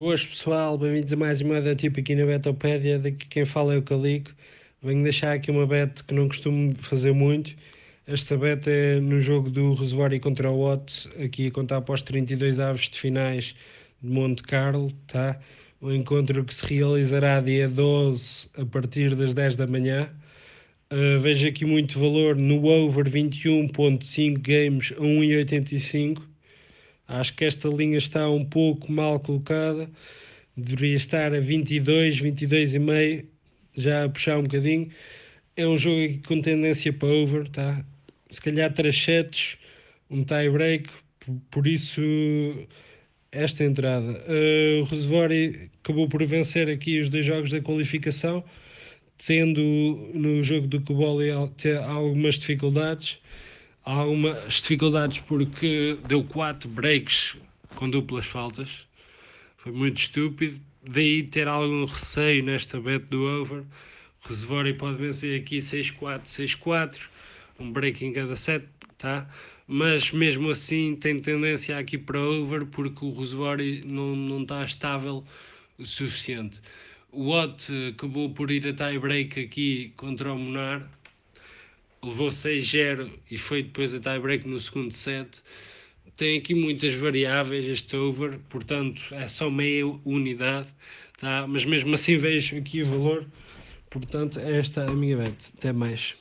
Boas pessoal, bem-vindos a mais uma da tipo aqui na Betopédia, daqui quem fala é o Calico. Venho deixar aqui uma bet que não costumo fazer muito. Esta bet é no jogo do Rosuário contra o Otto, aqui a contar após 32 aves de finais de Monte Carlo, tá? Um encontro que se realizará dia 12 a partir das 10 da manhã. Uh, vejo aqui muito valor no over 21.5 games a 1.85 Acho que esta linha está um pouco mal colocada, deveria estar a 22, 22,5, já a puxar um bocadinho. É um jogo com tendência para over, tá? Se calhar 3 sets, um tie break, por isso esta entrada. Uh, o reservoir acabou por vencer aqui os dois jogos da qualificação, tendo no jogo do Cobol algumas dificuldades há algumas dificuldades porque deu quatro breaks com duplas faltas. Foi muito estúpido. Daí ter algum receio nesta bet do over. O Resvori pode vencer aqui 6-4, 6-4. Um break em cada set, tá? Mas mesmo assim tem tendência aqui para over porque o Resvori não, não está estável o suficiente. O Watt acabou por ir a tie break aqui contra o Monar levou 6-0 e foi depois a tie-break no segundo set. Tem aqui muitas variáveis este over, portanto é só meia unidade, tá? mas mesmo assim vejo aqui o valor. Portanto, esta é a minha bet. Até mais.